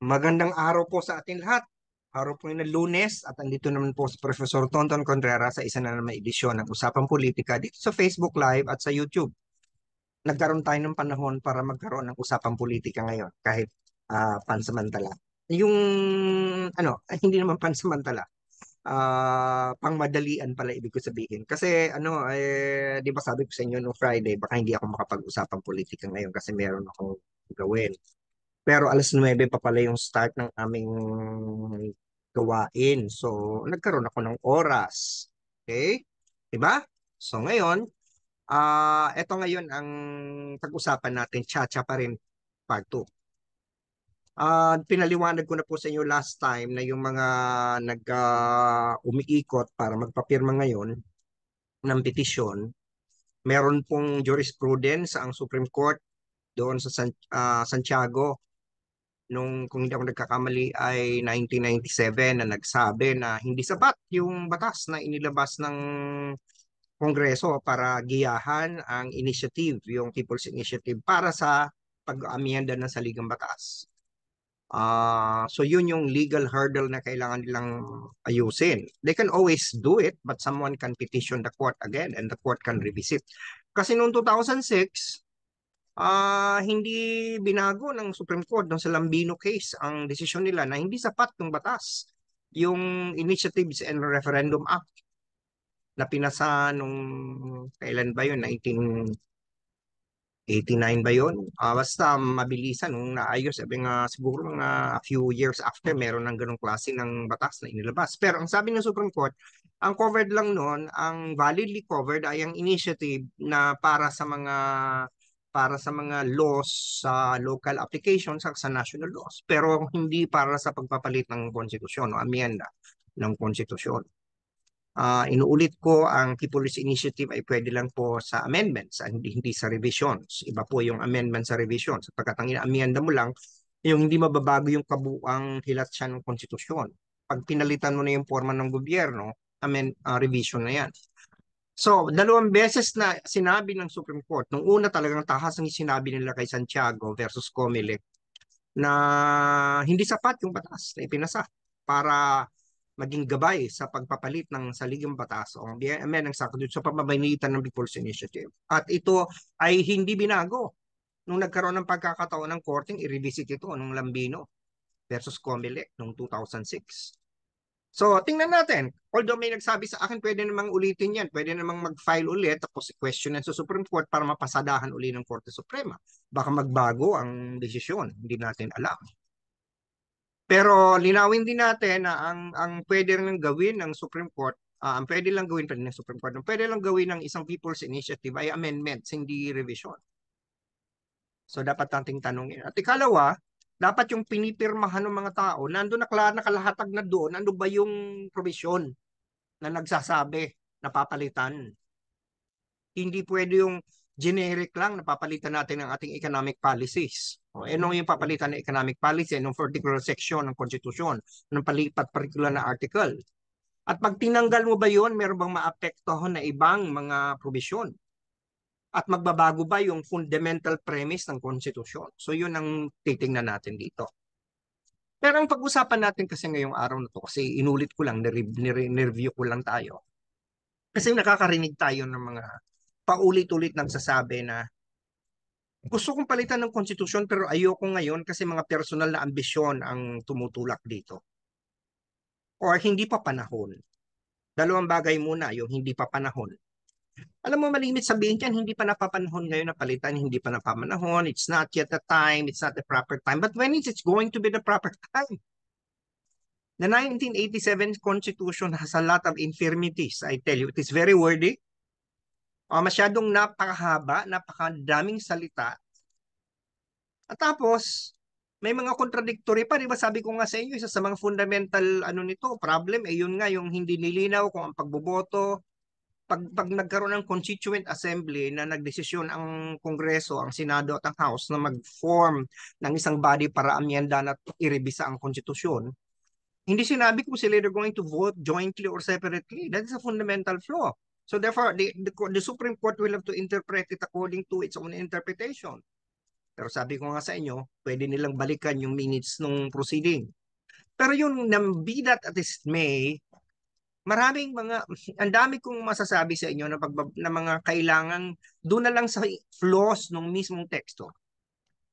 Magandang araw po sa atin lahat. Araw po na lunes at andito naman po si Professor Tonton Contrera sa isa na naman edisyon ng Usapang Politika dito sa Facebook Live at sa YouTube. Nagkaroon tayo ng panahon para magkaroon ng Usapang Politika ngayon kahit uh, pansamantala. Yung ano, ay, hindi naman pansamantala. Uh, pangmadalian pala ibig ko sabihin. Kasi ano, eh, di ba sabi ko sa inyo no Friday, baka hindi ako makapag-usapang politika ngayon kasi meron akong gawin. Pero alas 9 pa pala yung start ng aming gawain. So, nagkaroon ako ng oras. Okay? Diba? So, ngayon, ah uh, ito ngayon ang pag-usapan natin, Chacha pa rin part 2. Uh, ah, pinaliwanag ko na po sa inyo last time na yung mga nag uh, para magpapirma ngayon ng petisyon, meron pong jurisprudence ang Supreme Court doon sa San, uh, Santiago nung kung hindi ako nagkakamali ay 1997 na nagsabi na hindi sapat yung batas na inilabas ng Kongreso para giyahan ang initiative, yung People's Initiative para sa pag-amienda ng saligang batas. Uh, so yun yung legal hurdle na kailangan nilang ayusin. They can always do it but someone can petition the court again and the court can revisit. Kasi noong 2006, uh, hindi binago ng Supreme Court ng Salambino case ang desisyon nila na hindi sapat ng batas yung Initiatives and Referendum Act na pinasa nung kailan ba yun 1989 ba yun uh, basta mabilisan nung naayos sabi nga siguro mga a few years after meron ng ganong klase ng batas na inilabas pero ang sabi ng Supreme Court ang covered lang noon ang validly covered ay ang initiative na para sa mga para sa mga laws sa local application at sa national laws pero hindi para sa pagpapalit ng konstitusyon o amyenda ng konstitusyon. Uh, inuulit ko ang People's Initiative ay pwede lang po sa amendments ah, hindi, hindi sa revisions. Iba po yung amendment sa revisions sapagkat ang amyenda mo lang yung hindi mababago yung kabuang hilat siya ng konstitusyon. Pag pinalitan mo na yung forma ng gobyerno, amen, uh, revision na yan. So, dalawang beses na sinabi ng Supreme Court, nung una talagang tahas ang sinabi nila kay Santiago versus Comelec na hindi sapat yung batas na ipinasa para maging gabay sa pagpapalit ng saligang batas o amendment ng sakdut sa pamamagitan ng People's Initiative. At ito ay hindi binago nung nagkaroon ng pagkakataon ng korting i-revisit ito nung Lambino versus Comelec nung 2006. So, tingnan natin. Although may nagsabi sa akin, pwede namang ulitin yan. Pwede namang mag-file ulit tapos question sa Supreme Court para mapasadahan uli ng Korte Suprema. Baka magbago ang desisyon. Hindi natin alam. Pero linawin din natin na ang, ang pwede lang gawin ng Supreme Court, uh, ang pwede lang gawin ng Supreme Court, ang pwede lang gawin ng isang People's Initiative ay amendments, hindi revision. So, dapat nating tanongin. At ikalawa, dapat yung pinipirmahan ng mga tao, nando na nakalahatag na doon, ano ba yung provision na nagsasabi na papalitan? Hindi pwede yung generic lang napapalitan natin ng ating economic policies. O, ano yung papalitan ng economic policy? Anong particular section ng konstitusyon? Anong palipat particular na article? At pag tinanggal mo ba yun, meron bang maapektuhan na ibang mga provision? at magbabago ba yung fundamental premise ng konstitusyon. So yun ang titingnan natin dito. Pero ang pag-usapan natin kasi ngayong araw na to, kasi inulit ko lang, nireview ko lang tayo. Kasi nakakarinig tayo ng mga paulit-ulit sasabi na gusto kong palitan ng konstitusyon pero ayoko ngayon kasi mga personal na ambisyon ang tumutulak dito. Or hindi pa panahon. Dalawang bagay muna, yung hindi pa panahon alam mo, malimit sabihin yan, hindi pa napapanahon ngayon na palitan, hindi pa napapanahon, it's not yet the time, it's not the proper time. But when is it going to be the proper time? The 1987 Constitution has a lot of infirmities, I tell you. It is very wordy. Uh, masyadong napakahaba, napakadaming salita. At ah, tapos, may mga contradictory pa, di ba? Sabi ko nga sa inyo, isa sa mga fundamental ano nito, problem, ay eh, yun nga, yung hindi nilinaw kung ang pagboboto, pag, pag nagkaroon ng constituent assembly na nagdesisyon ang kongreso, ang senado at ang house na mag-form ng isang body para amyendan at irebisa ang konstitusyon, hindi sinabi kung sila are going to vote jointly or separately. That is a fundamental flaw. So therefore, the, the, the Supreme Court will have to interpret it according to its own interpretation. Pero sabi ko nga sa inyo, pwede nilang balikan yung minutes ng proceeding. Pero yung that at is may, maraming mga ang dami kong masasabi sa inyo na pag na mga kailangan doon na lang sa flaws ng mismong teksto.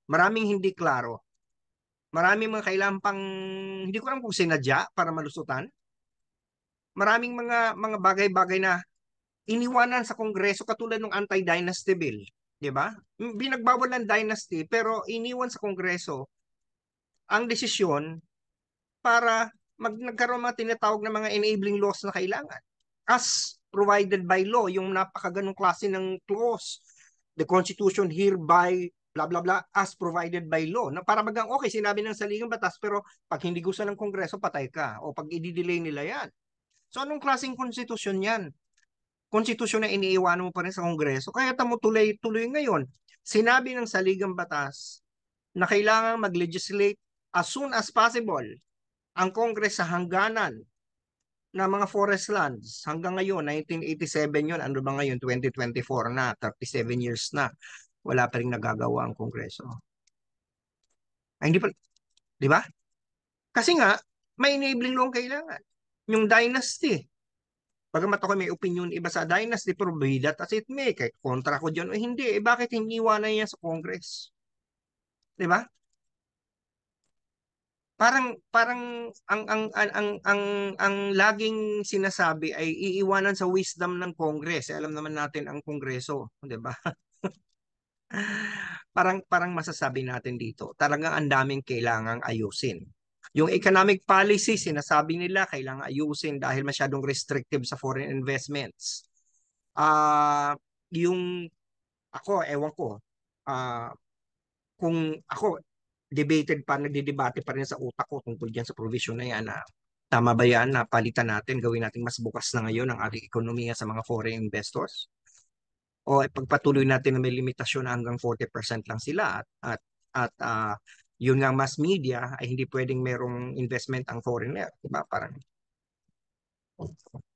Maraming hindi klaro. Maraming mga kailangan pang hindi ko alam kung sinadya para malusutan. Maraming mga mga bagay-bagay na iniwanan sa Kongreso katulad ng anti-dynasty bill, 'di ba? Binagbawal ng dynasty pero iniwan sa Kongreso ang desisyon para mag, nagkaroon mga tinatawag na mga enabling laws na kailangan. As provided by law, yung napakaganong klase ng clause. The Constitution hereby blah blah blah as provided by law. Na para bagang okay, sinabi ng saligang batas pero pag hindi gusto ng Kongreso, patay ka o pag i-delay nila 'yan. So anong klaseng konstitusyon 'yan? Konstitusyon na iniiwanan mo pa rin sa Kongreso. Kaya tamo tuloy-tuloy ngayon. Sinabi ng saligang batas na kailangan mag-legislate as soon as possible ang Kongres sa hangganan na mga forest lands hanggang ngayon 1987 yun, ano ba ngayon 2024 na 37 years na wala pa ring nagagawa ang kongreso oh. ay hindi pa di ba kasi nga may enabling law kailangan yung dynasty Bagamat ako may opinion iba sa dynasty, pero be that as it may, kahit kontra ko dyan o hindi, eh bakit hindi hiniwanay niya sa Congress? ba? parang parang ang ang ang ang ang, ang laging sinasabi ay iiwanan sa wisdom ng Congress. Eh, alam naman natin ang Kongreso, 'di ba? parang parang masasabi natin dito, talagang ang daming kailangang ayusin. Yung economic policy, sinasabi nila kailangan ayusin dahil masyadong restrictive sa foreign investments. Ah, uh, yung ako, ewan ko, uh, kung ako debated pa, nagdidebate pa rin sa utak ko tungkol dyan sa provision na yan na tama ba yan na palitan natin, gawin natin mas bukas na ngayon ang ating ekonomiya sa mga foreign investors? O eh, pagpatuloy natin na may limitasyon na hanggang 40% lang sila at, at, at uh, yun nga mass media ay hindi pwedeng merong investment ang foreigner. Diba? Parang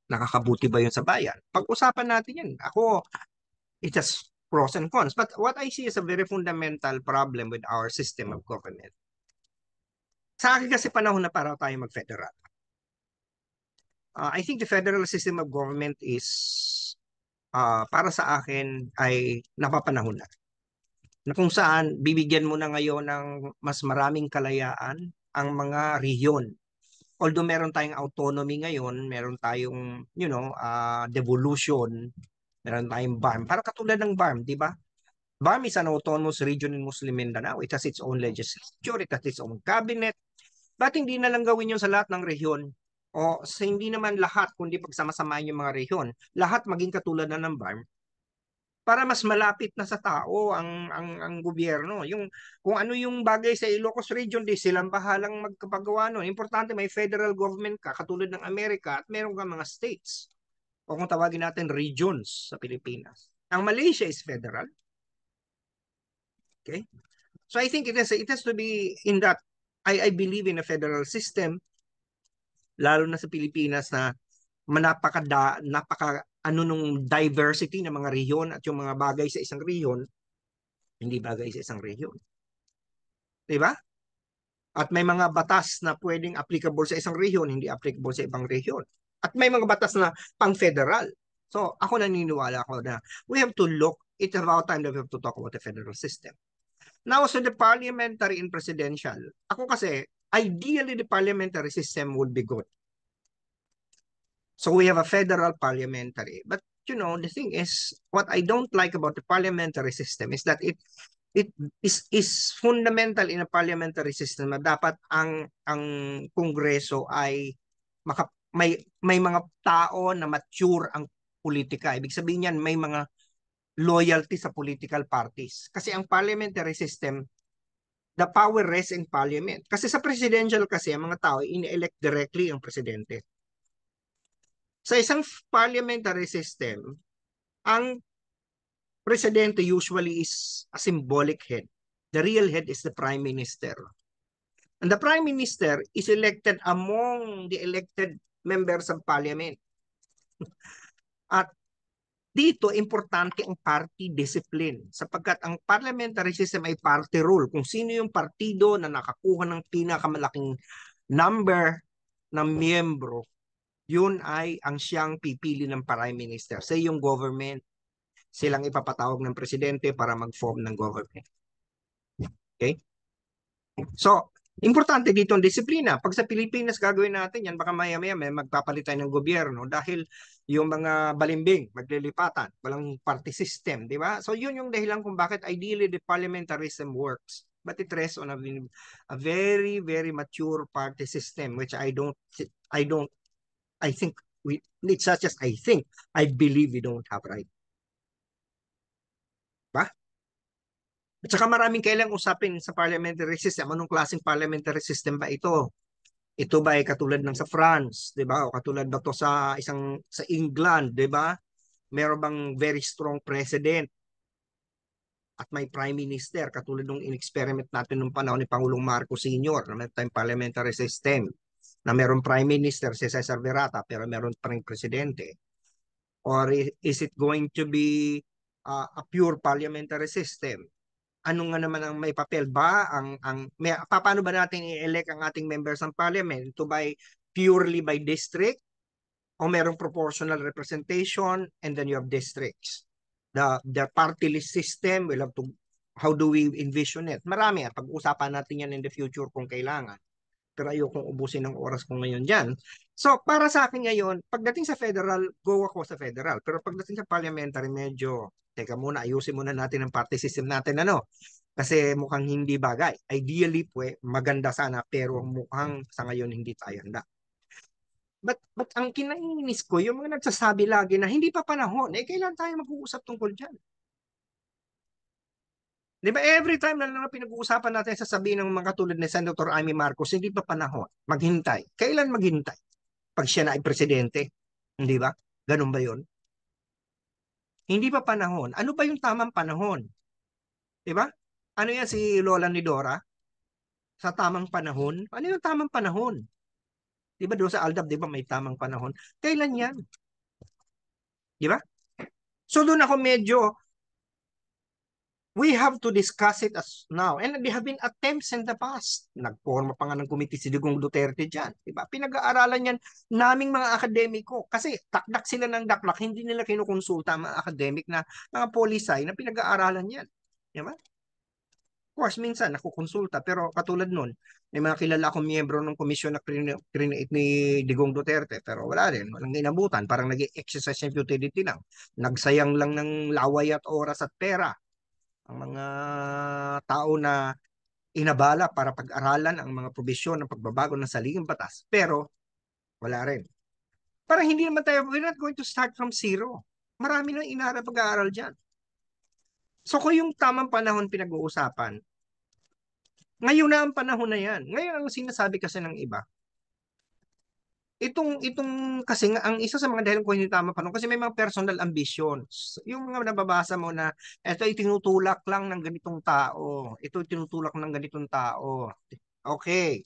nakakabuti ba yun sa bayan? Pag-usapan natin yan. Ako, it's just pros and cons. But what I see is a very fundamental problem with our system of government. Sa akin kasi panahon na para tayo mag-federal. Uh, I think the federal system of government is uh, para sa akin ay napapanahon na. Na kung saan bibigyan mo na ngayon ng mas maraming kalayaan ang mga rehiyon although meron tayong autonomy ngayon, meron tayong you know, uh, devolution Meron tayong BARM. Parang katulad ng BARM, di ba? BARM is an autonomous region in Muslim Mindanao. It has its own legislature, it has its own cabinet. Ba't hindi na lang gawin yun sa lahat ng rehiyon? O sa hindi naman lahat, kundi pagsamasamahin yung mga rehiyon, lahat maging katulad na ng BARM para mas malapit na sa tao ang ang ang gobyerno. Yung kung ano yung bagay sa Ilocos region, di silang bahalang magkapagawa noon. Importante may federal government ka katulad ng Amerika at meron ka mga states o kung tawagin natin regions sa Pilipinas. Ang Malaysia is federal. Okay? So I think it has, it has to be in that I, I believe in a federal system lalo na sa Pilipinas na napaka napaka ano nung diversity ng mga rehiyon at yung mga bagay sa isang rehiyon hindi bagay sa isang rehiyon. 'Di ba? At may mga batas na pwedeng applicable sa isang rehiyon, hindi applicable sa ibang rehiyon. At may mga batas na pang-federal. So ako naniniwala ako na we have to look, it's about time that we have to talk about the federal system. Now, so the parliamentary and presidential, ako kasi, ideally the parliamentary system would be good. So we have a federal parliamentary. But you know, the thing is, what I don't like about the parliamentary system is that it it is is fundamental in a parliamentary system na dapat ang ang kongreso ay maka, may may mga tao na mature ang politika. Ibig sabihin niyan may mga loyalty sa political parties. Kasi ang parliamentary system, the power rests in parliament. Kasi sa presidential kasi, ang mga tao, ini-elect directly ang presidente. Sa isang parliamentary system, ang presidente usually is a symbolic head. The real head is the prime minister. And the prime minister is elected among the elected members ng parliament. At dito, importante ang party discipline sapagkat ang parliamentary system ay party rule. Kung sino yung partido na nakakuha ng pinakamalaking number ng miyembro, yun ay ang siyang pipili ng prime minister. Say yung government, silang ipapatawag ng presidente para mag-form ng government. Okay? So, Importante dito ang disiplina. Pag sa Pilipinas gagawin natin yan, baka maya-maya may magpapalit tayo ng gobyerno dahil yung mga balimbing maglilipatan, walang party system, di ba? So yun yung dahilan kung bakit ideally the parliamentarism works. But it rests on a, a very, very mature party system which I don't, I don't, I think, we, it's not just I think, I believe we don't have right At saka maraming kailang usapin sa parliamentary system. Anong klaseng parliamentary system ba ito? Ito ba ay katulad ng sa France, 'di ba? O katulad ba to sa isang sa England, 'di ba? Meron bang very strong president? At may prime minister katulad ng in-experiment natin nung panahon ni Pangulong Marcos Sr. na may time parliamentary system na meron prime minister si Cesar Verata pero meron pa rin presidente. Or is it going to be uh, a pure parliamentary system? ano nga naman ang may papel ba ang ang may, paano ba natin i-elect ang ating members ng parliament to by purely by district o merong proportional representation and then you have districts the the party list system will have to how do we envision it marami ah, pag-usapan natin yan in the future kung kailangan pero ayokong ubusin ng oras ko ngayon dyan. So, para sa akin ngayon, pagdating sa federal, go ako sa federal. Pero pagdating sa parliamentary, medyo, teka muna, ayusin muna natin ang party system natin, ano? Kasi mukhang hindi bagay. Ideally, pwe, maganda sana, pero mukhang sa ngayon hindi tayo handa. But, but ang kinainis ko, yung mga nagsasabi lagi na hindi pa panahon, eh kailan tayo mag-uusap tungkol dyan? Di ba every time na lang pinag-uusapan natin sasabihin ng mga katulad ni Senator Amy Marcos, hindi pa panahon, maghintay. Kailan maghintay? Pag siya na ay presidente. Hindi ba? Ganun ba yon? Hindi pa panahon. Ano ba yung tamang panahon? Di ba? Ano yan si Lola ni Dora? Sa tamang panahon? Ano yung tamang panahon? Di ba doon sa Aldab, di ba may tamang panahon? Kailan yan? Di ba? So doon ako medyo we have to discuss it as now. And there have been attempts in the past. Nagporma pa nga ng committee si Digong Duterte dyan. Diba? Pinag-aaralan yan naming mga akademiko. Kasi takdak sila ng daklak, hindi nila kinukonsulta mga academic na mga polisay na pinag-aaralan yan. Diba? Of course, minsan nakukonsulta. Pero katulad nun, may mga kilala akong miyembro ng komisyon na create ni Digong Duterte. Pero wala rin. Walang inabutan. Parang nag exercise ng futility lang. Nagsayang lang ng laway at oras at pera ang mga tao na inabala para pag-aralan ang mga probisyon ng pagbabago ng saligang batas. Pero wala rin. Para hindi naman tayo, we're not going to start from zero. Marami nang inaarap pag-aaral dyan. So kung yung tamang panahon pinag-uusapan, ngayon na ang panahon na yan. Ngayon ang sinasabi kasi ng iba, Itong, itong kasi nga, ang isa sa mga dahilan ko hindi tama pa kasi may mga personal ambitions. Yung mga nababasa mo na, ito ay tinutulak lang ng ganitong tao. Ito ay tinutulak ng ganitong tao. Okay.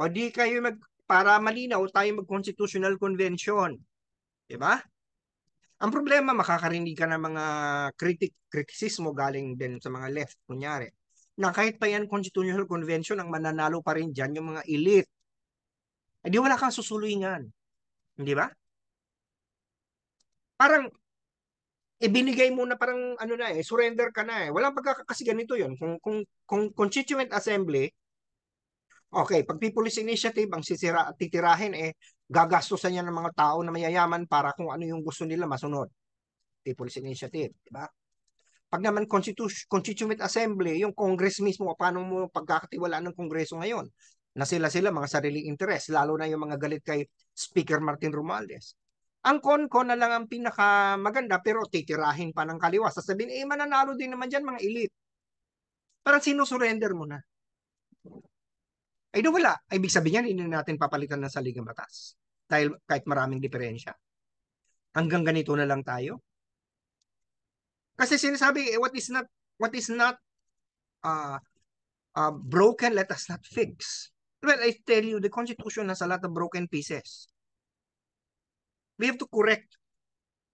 O di kayo mag, para malinaw, tayo mag-constitutional convention. 'Di ba? Ang problema, makakarinig ka ng mga critic, kritisismo galing din sa mga left, kunyari, na kahit pa yan constitutional convention, ang mananalo pa rin diyan yung mga elite eh di wala kang susuluingan. Hindi ba? Parang ibinigay eh, e, mo na parang ano na eh, surrender ka na eh. Walang pagkakasi ganito 'yon. Kung kung kung constituent assembly Okay, pag People's Initiative, ang sisira, titirahin eh, gagastosan niya ng mga tao na mayayaman para kung ano yung gusto nila masunod. People's Initiative, di ba? Pag naman Constitu- Constituent Assembly, yung Congress mismo, paano mo pagkakatiwalaan ng Kongreso ngayon? na sila-sila mga sariling interes, lalo na yung mga galit kay Speaker Martin Romualdez. Ang konko na lang ang pinakamaganda pero titirahin pa ng kaliwa. Sasabihin, eh mananalo din naman dyan mga elite. Parang sino surrender mo na. Ay di wala. Ay, ibig sabihin yan, hindi natin papalitan ng saligang batas. Dahil kahit maraming diferensya. Hanggang ganito na lang tayo. Kasi sinasabi, eh, what is not, what is not uh, uh, broken, let us not fix. Well, I tell you, the Constitution has a lot of broken pieces. We have to correct.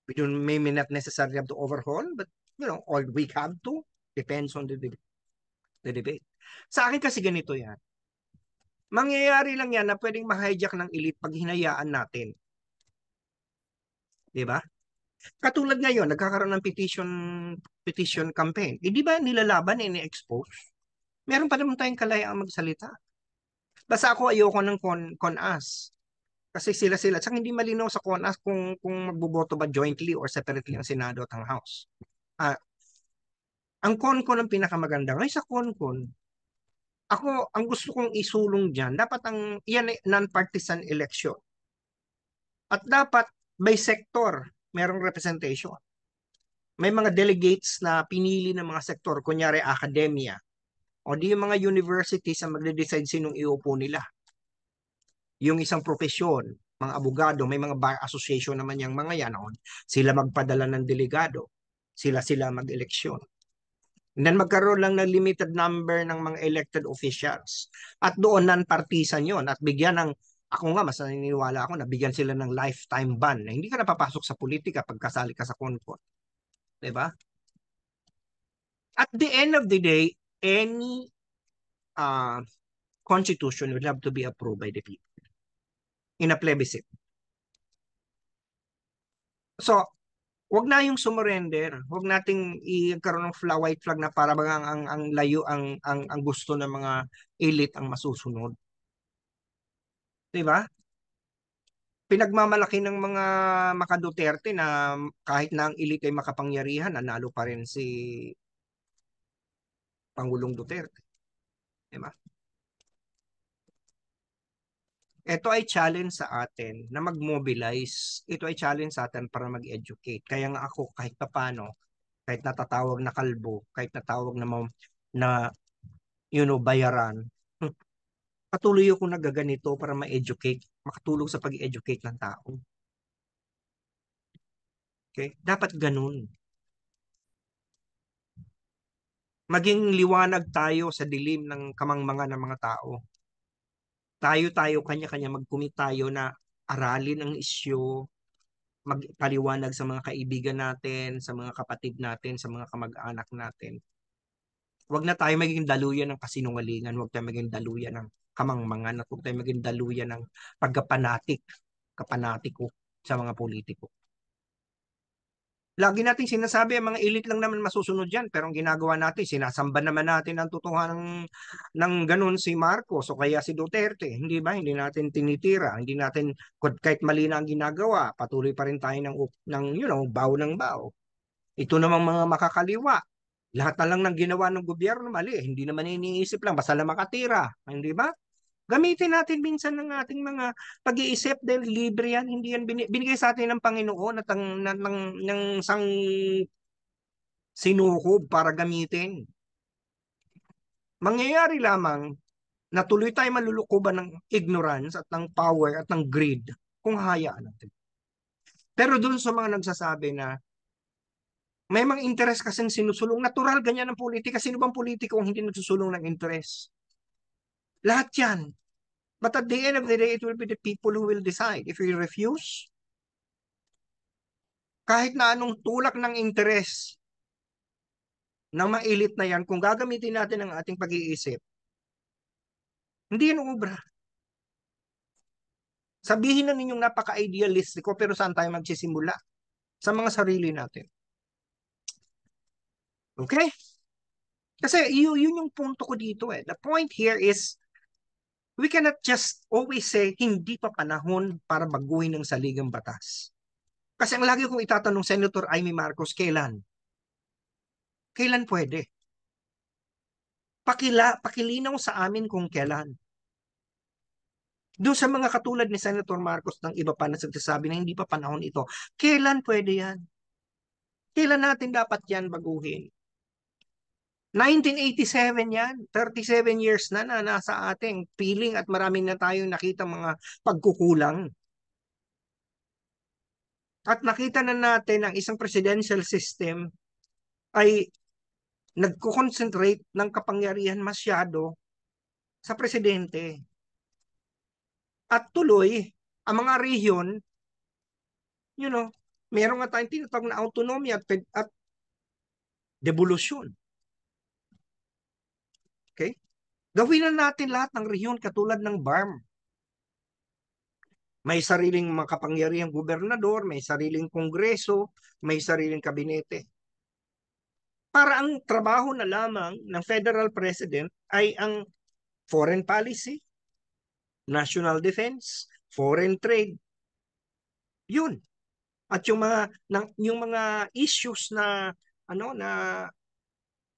We don't maybe not necessarily have to overhaul, but you know, all we have to depends on the debate. The debate. Sa akin kasi ganito yan. Mangyayari lang yan na pwedeng ma-hijack ng elite pag hinayaan natin. Di ba? Katulad ngayon, nagkakaroon ng petition petition campaign. Eh, di ba nilalaban, ini-expose? Meron pa naman tayong kalayaan magsalita. Basta ako ayoko ng con, con us. Kasi sila sila. Tsaka hindi malinaw sa con us kung, kung magboboto ba jointly or separately ang Senado at ang House. Ah, ang con-con ang pinakamaganda. Ngayon sa con-con, ako, ang gusto kong isulong dyan, dapat ang, yan ay non-partisan election. At dapat, by sector, merong representation. May mga delegates na pinili ng mga sektor, kunyari academia, o di yung mga universities ang magde-decide sinong iupo nila. Yung isang profesyon, mga abogado, may mga bar association naman yung mga yan. O, sila magpadala ng delegado. Sila-sila mag-eleksyon. And then magkaroon lang ng limited number ng mga elected officials. At doon non-partisan yon at bigyan ng ako nga mas naniniwala ako na bigyan sila ng lifetime ban na hindi ka napapasok sa politika pag kasali ka sa CONCON. 'Di ba? At the end of the day, any uh, constitution will have to be approved by the people in a plebiscite. So, wag na yung sumurrender. Wag nating i-karoon ng flag, white flag na para bang ang, ang, ang layo ang, ang, ang gusto ng mga elite ang masusunod. Di ba? Pinagmamalaki ng mga Makaduterte na kahit na ang elite ay makapangyarihan, nanalo pa rin si Pangulong Duterte. Diba? Ito ay challenge sa atin na mag-mobilize. Ito ay challenge sa atin para mag-educate. Kaya nga ako kahit papano, kahit natatawag na kalbo, kahit natawag na, na you know, bayaran, hmm, patuloy ako nagaganito para ma-educate, makatulong sa pag-educate ng tao. Okay? Dapat ganun. Maging liwanag tayo sa dilim ng kamangmangan ng mga tao. Tayo-tayo, kanya-kanya, magkumit tayo na aralin ang isyo, magpaliwanag sa mga kaibigan natin, sa mga kapatid natin, sa mga kamag-anak natin. Huwag na tayo maging daluyan ng kasinungalingan, huwag tayo maging daluyan ng kamangmangan, at huwag tayo maging daluyan ng pagkapanatik, kapanatiko sa mga politiko. Lagi natin sinasabi ang mga elite lang naman masusunod yan pero ang ginagawa natin sinasamba naman natin ang totohan ng ng ganun si Marcos o kaya si Duterte hindi ba hindi natin tinitira hindi natin kahit mali na ang ginagawa patuloy pa rin tayo ng ng you know baw ng baw ito namang mga makakaliwa lahat na lang ng ginawa ng gobyerno mali hindi naman iniisip lang basta lang makatira hindi ba Gamitin natin minsan ng ating mga pag-iisip dahil libre yan, hindi yan bin- binigay sa atin ng Panginoon at ang, ng, ng, ng sang sinukob para gamitin. Mangyayari lamang na tuloy tayo malulukuban ng ignorance at ng power at ng greed kung hayaan natin. Pero doon sa mga nagsasabi na may mga interest kasi sinusulong. Natural, ganyan ang politika. Sino bang politiko ang hindi nagsusulong ng interest? Lahat yan. But at the end of the day, it will be the people who will decide. If we refuse, kahit na anong tulak ng interes na mailit na yan, kung gagamitin natin ang ating pag-iisip, hindi yan ubra. Sabihin na ninyong napaka-idealistic ko, pero saan tayo magsisimula? Sa mga sarili natin. Okay? Kasi yun yung punto ko dito eh. The point here is we cannot just always say, hindi pa panahon para baguhin ang saligang batas. Kasi ang lagi kong itatanong Senator Amy Marcos, kailan? Kailan pwede? Pakila, pakilinaw sa amin kung kailan. Doon sa mga katulad ni Senator Marcos ng iba pa na nagsasabi na hindi pa panahon ito, kailan pwede yan? Kailan natin dapat yan baguhin? 1987 yan, 37 years na na nasa ating feeling at marami na tayong nakita mga pagkukulang. At nakita na natin ang isang presidential system ay nagko-concentrate ng kapangyarihan masyado sa presidente. At tuloy, ang mga region, you know, meron nga tayong tinatawag na autonomy at, at devolution. Okay? Gawin natin lahat ng rehiyon katulad ng BARM. May sariling makapangyarihang gobernador, may sariling kongreso, may sariling kabinete. Para ang trabaho na lamang ng federal president ay ang foreign policy, national defense, foreign trade. Yun. At yung mga ng, yung mga issues na ano na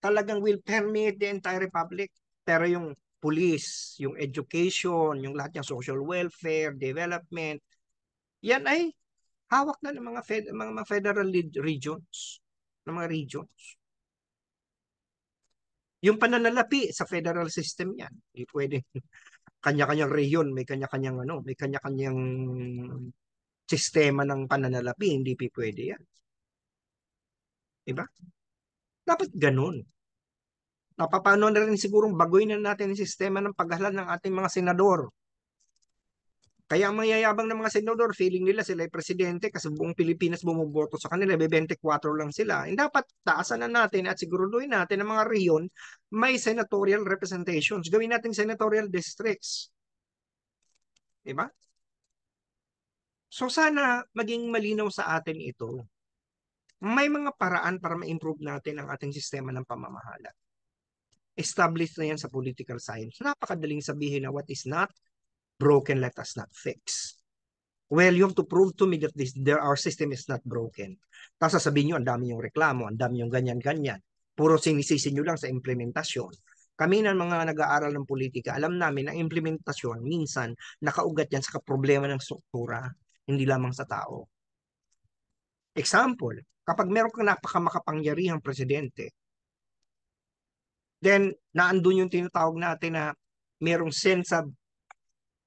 talagang will permeate the entire republic. Pero yung police, yung education, yung lahat ng social welfare, development, yan ay hawak na ng mga fed, mga, federal regions, ng mga regions. Yung pananalapi sa federal system yan, hindi pwede kanya-kanyang rehiyon, may kanya-kanyang ano, may kanya-kanyang sistema ng pananalapi, hindi pwede yan. Diba? Dapat ganun. Napapano na rin sigurong baguhin na natin ang sistema ng paghahalal ng ating mga senador. Kaya ang mayayabang ng mga senador, feeling nila sila ay presidente kasi buong Pilipinas bumoboto sa kanila, may 24 lang sila. And eh, dapat taasan na natin at siguraduhin natin ang mga rehiyon may senatorial representations. Gawin natin senatorial districts. Diba? So sana maging malinaw sa atin ito may mga paraan para ma-improve natin ang ating sistema ng pamamahala. Established na yan sa political science. Napakadaling sabihin na what is not broken, let us not fix. Well, you have to prove to me that this, there, our system is not broken. Tapos sasabihin nyo, ang dami yung reklamo, ang dami yung ganyan-ganyan. Puro sinisisi nyo lang sa implementasyon. Kami ng mga nag-aaral ng politika, alam namin na implementasyon minsan nakaugat yan sa problema ng struktura, hindi lamang sa tao. Example, kapag meron kang napakamakapangyarihang presidente, then naandun yung tinatawag natin na merong sense of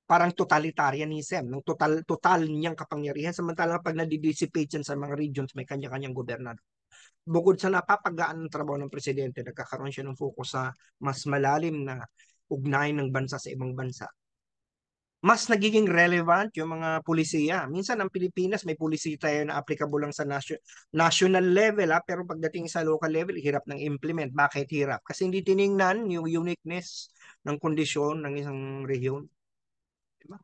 parang totalitarianism, ng total, total niyang kapangyarihan, samantalang pag nadidissipate yan sa mga regions, may kanya-kanyang gobernador. Bukod sa napapagaan ng trabaho ng presidente, nagkakaroon siya ng focus sa mas malalim na ugnayan ng bansa sa ibang bansa mas nagiging relevant yung mga pulisiya. Minsan ang Pilipinas may pulisiya tayo na applicable lang sa nation, national level ha, ah. pero pagdating sa local level hirap ng implement. Bakit hirap? Kasi hindi tiningnan yung uniqueness ng kondisyon ng isang rehiyon. Diba?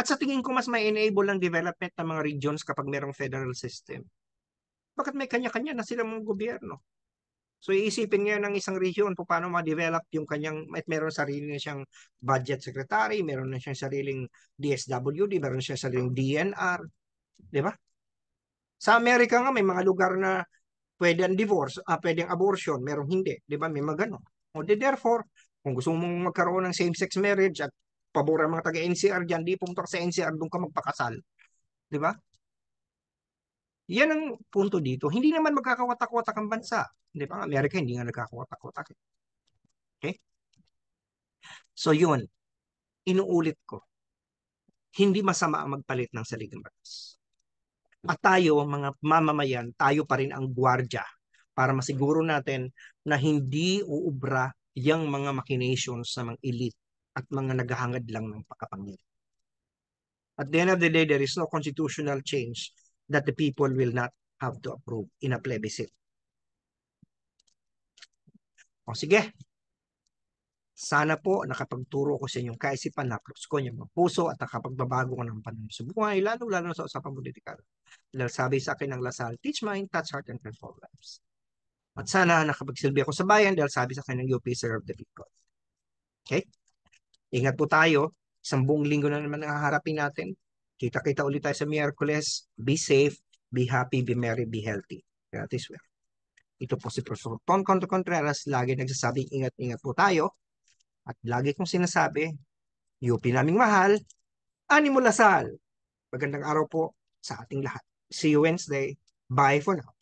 At sa tingin ko mas may enable ang development ng mga regions kapag merong federal system. Bakit may kanya-kanya na silang mga gobyerno? So iisipin ngayon ng isang region kung paano ma-develop yung kanyang, at meron sarili na siyang budget secretary, meron na siyang sariling DSWD, meron siyang sariling DNR, di ba? Sa Amerika nga may mga lugar na pwede ang divorce, ah, pwede ang abortion, merong hindi, di ba? May mga gano. O de therefore, kung gusto mong magkaroon ng same-sex marriage at pabor ang mga taga-NCR dyan, di pumunta ka sa NCR, doon ka magpakasal. Di ba? Yan ang punto dito. Hindi naman magkakawatak-watak ang bansa. Hindi ba? Amerika hindi nga nagkakawatak-watak. Eh. Okay? So yun, inuulit ko. Hindi masama ang magpalit ng saligang batas. At tayo, mga mamamayan, tayo pa rin ang gwardya para masiguro natin na hindi uubra yung mga machinations ng mga elite at mga naghahangad lang ng pakapangyarihan. At the end of the day, there is no constitutional change that the people will not have to approve in a plebiscite. O sige, sana po nakapagturo ko sa inyong kaisipan, naploks ko inyong mga puso at nakapagbabago ko ng panahon sa buhay, lalo-lalo sa usapang politikal. Lalo sabi sa akin ng Lasal, teach mind, touch heart, and transform lives. At sana nakapagsilbi ako sa bayan dahil sabi sa akin ng UP, serve the people. Okay? Ingat po tayo. Isang buong linggo na naman ang haharapin natin. Kita-kita ulit tayo sa Miyerkules. Be safe, be happy, be merry, be healthy. That is well. Ito po si Professor Ton Conto Contreras. Lagi nagsasabing ingat-ingat po tayo. At lagi kong sinasabi, UP naming mahal, animo lasal. Magandang araw po sa ating lahat. See you Wednesday. Bye for now.